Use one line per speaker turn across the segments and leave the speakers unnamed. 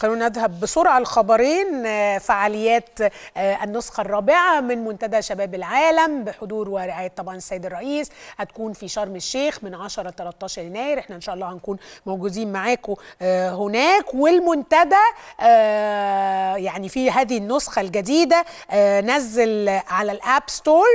خلونا نذهب بسرعة لخبرين آه، فعاليات آه، النسخة الرابعة من منتدى شباب العالم بحضور ورعاية طبعا السيد الرئيس هتكون في شرم الشيخ من 10 ل 13 يناير احنا ان شاء الله هنكون موجودين معاكم آه، هناك والمنتدى يعني في هذه النسخه الجديده آه، نزل على الاب ستور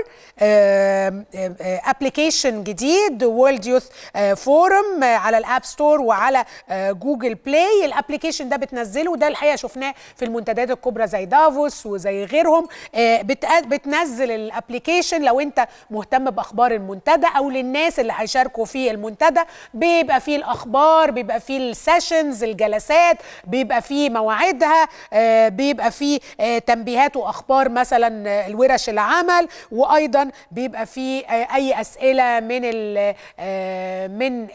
ابلكيشن آه، آه، جديد وورلد يوث فورم على الاب ستور وعلى جوجل بلاي الابلكيشن ده بتنزله ده الحقيقه شفناه في المنتديات الكبرى زي دافوس وزي غيرهم بتنزل الابلكيشن لو انت مهتم باخبار المنتدى او للناس اللي هيشاركوا في المنتدى بيبقى فيه الاخبار بيبقى فيه السيشنز الجلسات بيبقى فيه مواعيدها بيبقى فيه آه، تنبيهات واخبار مثلا آه، الورش العمل وايضا بيبقى فيه آه، اي اسئله من من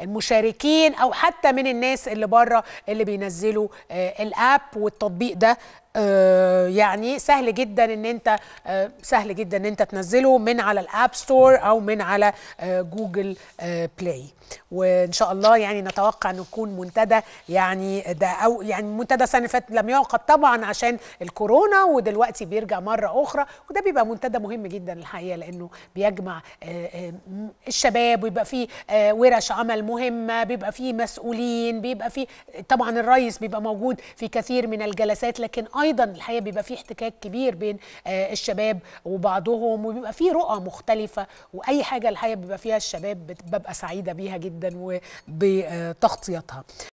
المشاركين او حتى من الناس اللي بره اللي بينزلوا الاب والتطبيق ده آه، يعني سهل جدا ان انت آه، سهل جدا ان انت تنزله من على الاب ستور او من على جوجل آه، بلاي وان شاء الله يعني نتوقع ان يكون منتدى يعني ده او يعني منتدى السنه اللي فاتت لم يعقد طبعا عشان الكورونا ودلوقتي بيرجع مره اخرى وده بيبقى منتدى مهم جدا الحقيقه لانه بيجمع الشباب ويبقى فيه ورش عمل مهمه بيبقى فيه مسؤولين بيبقى فيه طبعا الرئيس بيبقى موجود في كثير من الجلسات لكن ايضا ايضا الحقيقه بيبقى في احتكاك كبير بين آه، الشباب وبعضهم وبيبقى في رؤى مختلفه واي حاجه الحقيقه بيبقى فيها الشباب ببقى سعيده بيها جدا وبتغطيتها